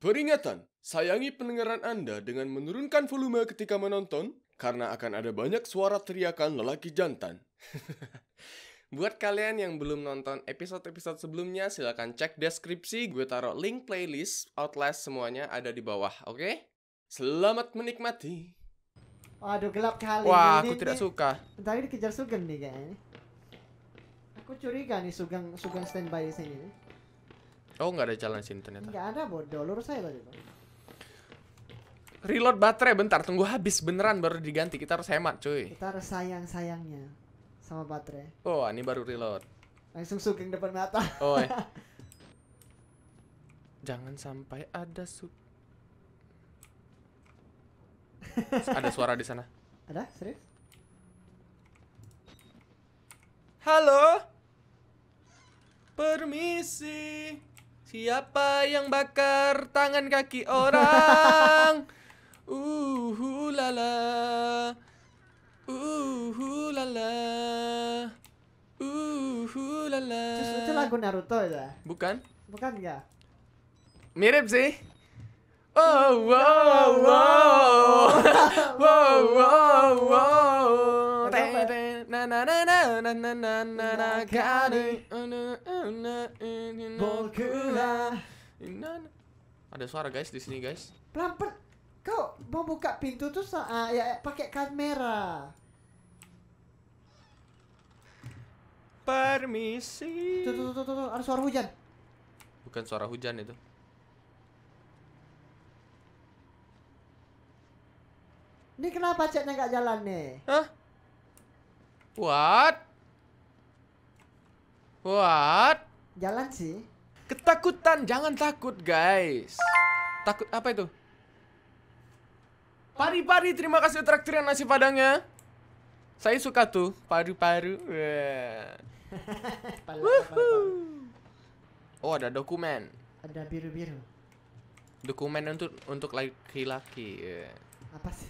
Peringatan, sayangi pendengaran Anda dengan menurunkan volume ketika menonton karena akan ada banyak suara teriakan lelaki jantan. Buat kalian yang belum nonton episode-episode sebelumnya, silahkan cek deskripsi. Gue taruh link playlist Outlast semuanya ada di bawah, oke? Okay? Selamat menikmati. Waduh, gelap kali. Wah, aku tidak ini, suka. Bentar ini dikejar Sugeng nih kayaknya. Aku curiga nih Sugeng, Sugeng standby di sini. Oh nggak ada jalan sini ternyata. Nggak ada bodoh, lurus saya tadi. Reload baterai bentar, tunggu habis beneran baru diganti. Kita harus hemat cuy. Kita harus sayang sayangnya sama baterai. Oh ini baru reload. Langsung suking depan mata. Oh. Eh. Jangan sampai ada su. ada suara di sana. Ada serius? Halo. Permisi. Siapa yang bakar tangan kaki orang? lala, uhu lala, uhu lala. itu lagu Naruto ya? Bukan. Bukan ya? Mirip sih. Oh, wow, wow, wow, wow, wow. Ada suara guys di sini guys. Pelan Kau mau buka pintu tuh ah, ya pakai kamera. Permisi. Tuh, tuh, tuh, tuh, tuh, ada suara hujan. Bukan suara hujan itu. Ini kenapa chatnya nggak jalan nih? Hah? buat buat Jalan sih. Ketakutan, jangan takut guys. Takut apa itu? Pari-pari, terima kasih traktir yang nasi padangnya. Saya suka tuh paru-paru. Yeah. oh ada dokumen. Ada biru-biru. Dokumen untuk untuk laki-laki. Apa sih?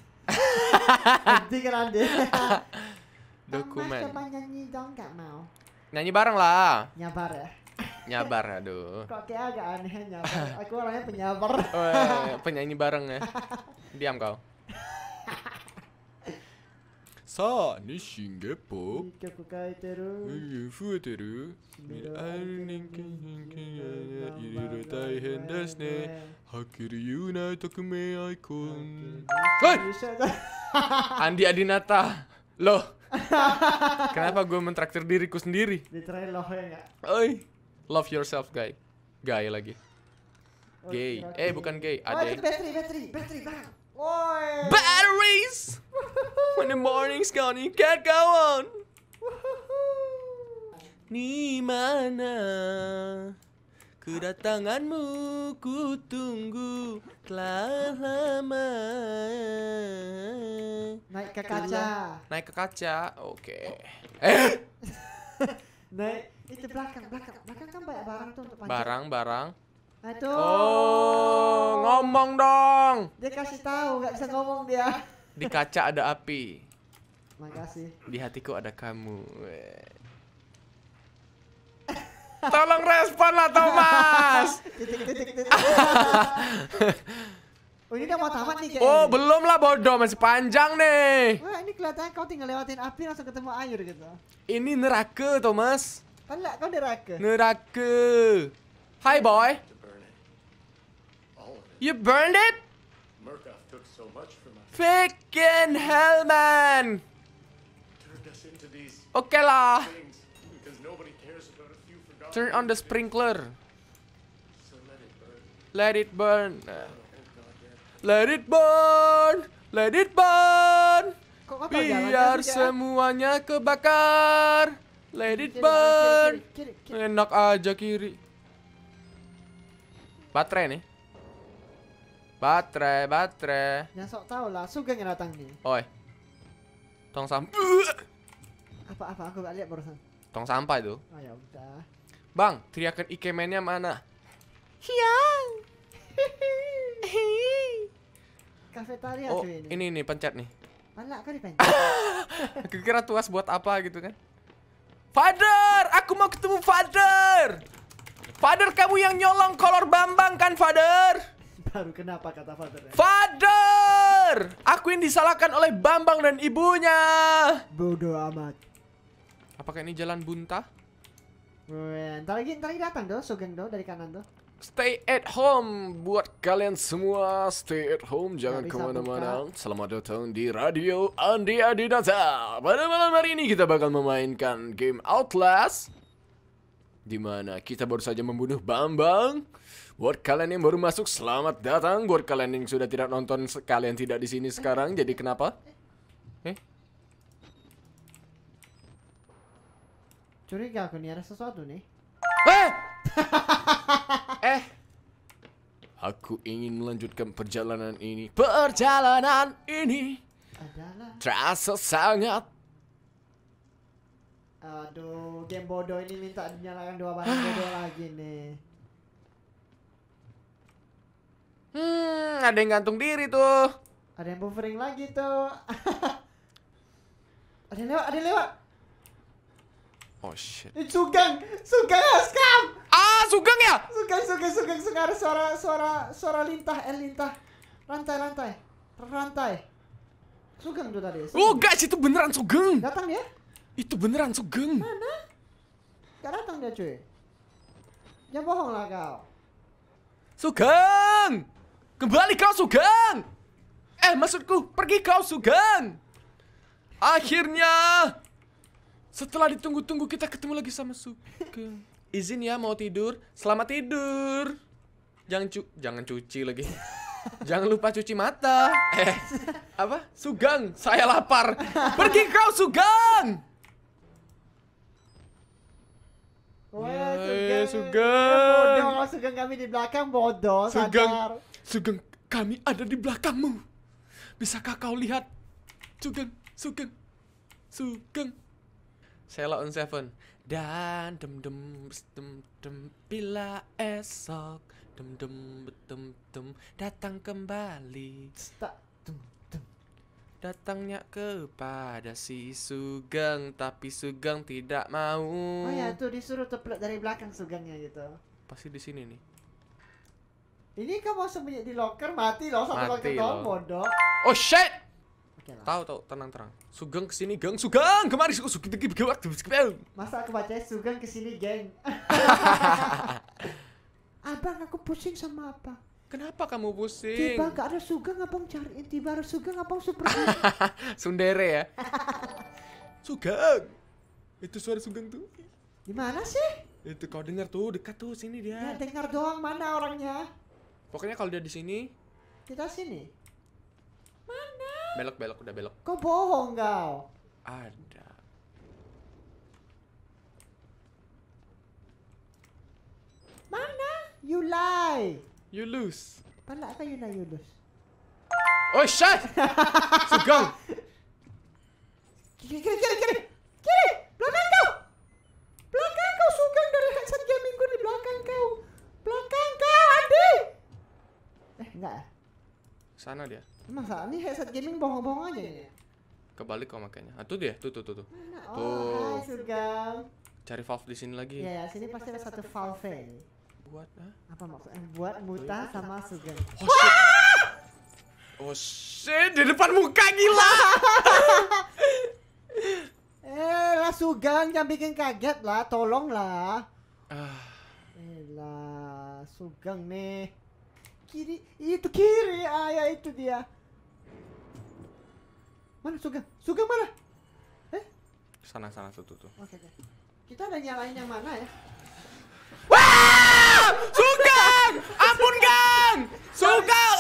Nanti kan Dokumen. Mas nyanyi dong gak mau. Nyanyi bareng lah. Nyabar ya. Nyabar, aduh. Kok kayak agak aneh nyabar. Aku orangnya penyabar. Oh, iya, iya. penyanyi bareng ya. Diam kau. Sa, ni shingepo. Kyoku kaiteru. Uyu fueteru. Mirai ninken ninken Andi Adinata. Loh. Kenapa gue mentraktir diriku sendiri? Diterai love ya gak? Oi, love yourself guy, guy lagi. Gay, oh, eh bukan gay, oh, ada. Oh, battery, battery, battery, bang. Oi. Batteries. When the morning's gone, you can't go on. Ni mana? Kedatanganmu ku tunggu telah lama. Naik ke kaca. Naik ke kaca. Oke. Okay. Eh. Naik itu belakang, belakang, belakang kan banyak barang tuh untuk pancing. Barang, barang. Aduh. Oh, ngomong dong. Dia kasih tahu nggak bisa ngomong dia. Di kaca ada api. Makasih. Di hatiku ada kamu. Tolong respon lah Thomas. oh ini udah mau tamat nih kayaknya. Oh belum lah bodoh masih panjang nih. Wah ini kelihatannya kau tinggal lewatin api langsung ketemu air gitu. Ini neraka Thomas. Tidak kau neraka. Neraka. Hi boy. You burned it? Murkoff took so much from us. Freaking hell man. Oke okay lah. Turn on the sprinkler. Let it burn. Let it burn. Let it burn. Biar semuanya kebakar. Let it burn. Enak aja kiri. Baterai nih. Baterai, baterai. Yang sok tahu lah, Sugeng yang datang nih. Oi. Tong sampah. Apa apa aku lihat barusan. Tong sampah itu. Oh ya Bang, teriakan ikemennya mana? Hiang. Kafetaria oh, ini. ini nih pencet nih. Malah kan dipencet. Kira tuas buat apa gitu kan? Father, aku mau ketemu Father. Father kamu yang nyolong kolor Bambang kan Father? Baru kenapa kata Father? Ya? Father, aku yang disalahkan oleh Bambang dan ibunya. Bodoh amat. Apakah ini jalan buntah? Ntar lagi, ntar lagi datang doh, Sugeng doh dari kanan doh. Stay at home buat kalian semua. Stay at home, jangan kemana-mana. Selamat datang di radio Andi Adinata. Pada malam hari ini kita bakal memainkan game Outlast. Dimana kita baru saja membunuh Bambang. Buat kalian yang baru masuk, selamat datang. Buat kalian yang sudah tidak nonton, kalian tidak di sini sekarang. Jadi kenapa? Eh? Curiga aku nih ada sesuatu nih. Eh! eh! Aku ingin melanjutkan perjalanan ini. Perjalanan ini adalah terasa sangat Aduh, game bodoh ini minta dinyalakan dua barang ah. bodoh lagi nih. Hmm, ada yang gantung diri tuh. Ada yang buffering lagi tuh. ada yang lewat, ada yang lewat. Oh shit. Itu eh, Sugeng, Sugeng scam. Ah, Sugeng ya? Sugeng, Sugeng, Sugeng, Sugeng ada suara suara suara lintah, eh lintah. Rantai, rantai. Rantai. Sugeng tuh tadi. Sugeng. Oh, guys, itu beneran Sugeng. Datang ya? Itu beneran Sugeng. Mana? Gak datang dia, cuy. Jangan ya, bohong lah kau. Sugeng! Kembali kau Sugeng! Eh, maksudku, pergi kau Sugeng! Akhirnya setelah ditunggu-tunggu kita ketemu lagi sama Sugeng Izin ya mau tidur. Selamat tidur. Jangan cu jangan cuci lagi. jangan lupa cuci mata. Eh, apa? Sugeng saya lapar. Pergi kau Sugang. Wah, Sugang. Sugang. Ya, bodoh, Sugang kami di belakang bodoh. Sugang. Sadar. Sugang, kami ada di belakangmu. Bisakah kau lihat? Sugang, Sugang. Sugeng Sheila on Seven dan dem dem dem dem bila esok dem dem dem dem datang kembali tak dem datangnya kepada si Sugeng tapi Sugeng tidak mau oh ya tuh disuruh teplok dari belakang Sugengnya gitu pasti di sini nih ini kamu sembunyi di locker mati loh satu locker dong bodoh oh shit Tahu tahu tenang tenang. Sugeng kesini geng, Sugeng kemari Sugeng gigi bewak Masa aku baca Sugeng kesini geng. abang aku pusing sama apa? Kenapa kamu pusing? Tiba gak ada Sugeng abang cariin, tiba ada Sugeng abang super. Sundere ya. Sugeng. Itu suara Sugeng tuh. Di mana sih? Itu kau dengar tuh dekat tuh sini dia. Ya dengar doang mana orangnya? Pokoknya kalau dia di sini. Kita sini. Belok, belok, udah belok. Kok bohong kau? Ada. Mana? You lie. You lose. Pala ka yun na you lose. Oh, shit! Sugong! Kiri, kiri, kiri, kiri! Kiri! Belakang kau! Belakang kau, Sugong dari headset Gaming gue di belakang kau! Belakang kau, Adi! Eh, enggak. Sana dia. Masa ini headset gaming bohong-bohong aja ya Kebalik kok makanya. Ah, tuh dia, tuh tuh tuh tuh. Oh, tuh. Hai, surga. Cari valve di sini lagi. Iya, ya, sini pasti ada satu valve. Buat ah? Apa maksudnya? Eh, buat iya. sama surga. Oh, shit. Oh shit, di depan muka gila. eh, lah Sugang jangan bikin kaget lah, tolong lah. Ah. Eh lah, Sugang nih. Kiri, itu kiri, ayah ya, itu dia. Mana Sugeng? Sugeng mana? Eh? Sana sana tuh tuh. Oke okay, oke. Okay. Kita ada nyalain yang mana ya? Wah! Sugeng! Ampun, Gang! Sugeng!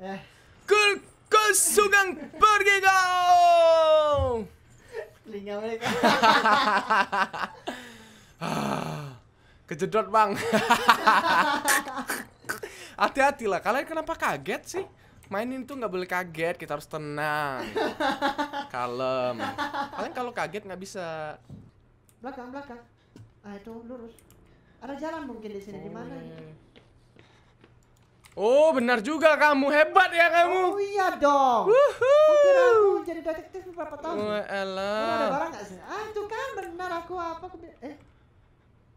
Eh. sugang pergi kau. Telinga mereka. Ah, kejedot bang. Hati-hati lah. Kalian kenapa kaget sih? Mainin tuh nggak boleh kaget. Kita harus tenang, kalem. Kalian kalau kaget nggak bisa. Belakang belakang. Ah itu lurus. Ada jalan mungkin di sini di mana? Oh, benar juga kamu. Hebat ya kamu. Oh iya dong. Aku kira aku jadi detektif beberapa tahun. Oh, elah. Ada barang nggak sih? Ah, itu kan benar aku apa aku eh.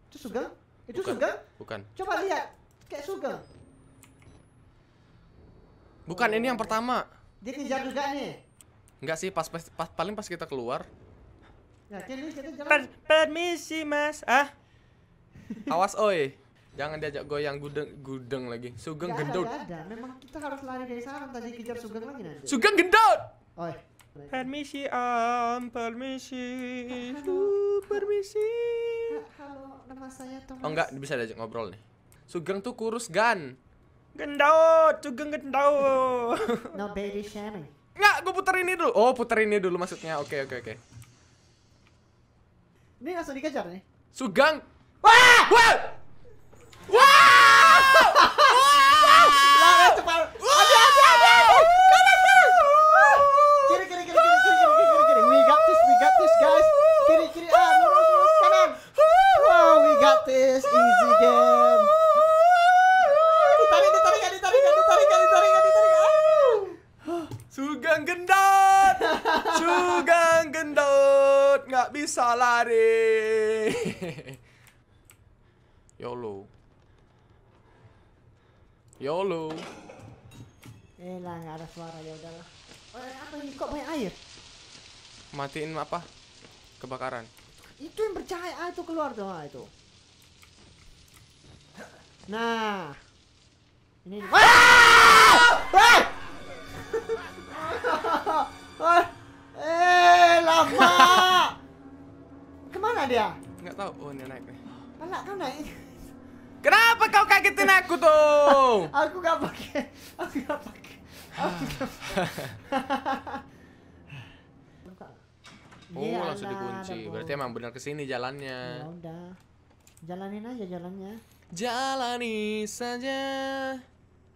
Itu Sugeng? Itu Sugeng? Bukan. Coba lihat. Kayak Sugeng. Bukan, ini yang pertama. Dia kejar juga nih. Enggak sih, pas, pas, pas paling pas kita keluar. Ya, kita jalan. Per permisi, Mas. Ah. Awas, oi. Jangan diajak goyang gudeng gudeng lagi. Sugeng gak gendut. Ada, Memang kita harus lari dari sana tadi kejar Sugeng lagi nanti. Sugeng gendut. Oh. Permisi am, permisi. Halo. permisi. Halo, nama saya Thomas. Oh enggak, bisa diajak ngobrol nih. Sugeng tuh kurus gan. Gendut, Sugeng gendut. no baby shaming. Enggak, gue puter ini dulu. Oh, puter ini dulu maksudnya. Oke, oke, oke. Ini langsung dikejar nih. Sugeng. Wah! Wah! Wah! Lari cepat. gendut. Sugang gendut. Nggak bisa lari. YOLO YOLO. Yelah, nggak ada suara ya udahlah. Oh, apa ini kok banyak air? Matiin apa? Kebakaran. Itu yang bercahaya ah, itu keluar tuh ah, itu. Nah. Ini Ah! Ah! ah! Eh, lama. Kemana dia? Nggak tahu. Oh, ini naik nih. Malah kan naik. Kenapa kau kagetin aku tuh? aku gak pakai. Aku gak pakai. Aku gak Oh, ya langsung dikunci. Berarti emang benar kesini jalannya. Ya udah. Jalanin aja jalannya. Jalani saja.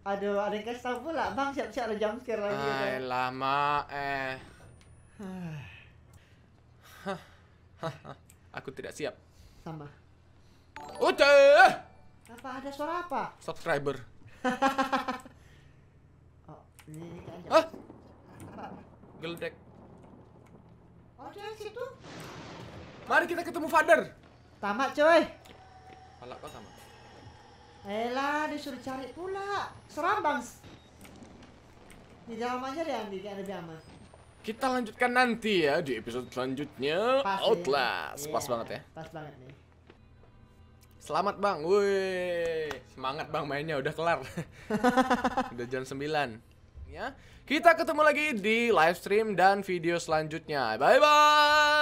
Aduh, ada yang kasih tau pula, Bang, siap-siap ada jam scare lagi. Ay, ya. Kan. lama eh. Hah. Aku tidak siap. Sama. Udah. Apa ada suara apa? Subscriber. oh, ini kan. Ah? Apa? Geldek. Oh, dia situ. Mari kita ketemu Father. Tamat, coy. Palak kau tamat. Elah, disuruh cari pula. Serambang. Di dalam aja deh, Andi, kayak lebih aman. Kita lanjutkan nanti ya di episode selanjutnya Pas Outlast. Ya. Pas iya, banget ya. Pas banget nih. Selamat bang, woi semangat bang mainnya udah kelar, udah jam 9 ya. Kita ketemu lagi di live stream dan video selanjutnya. Bye bye.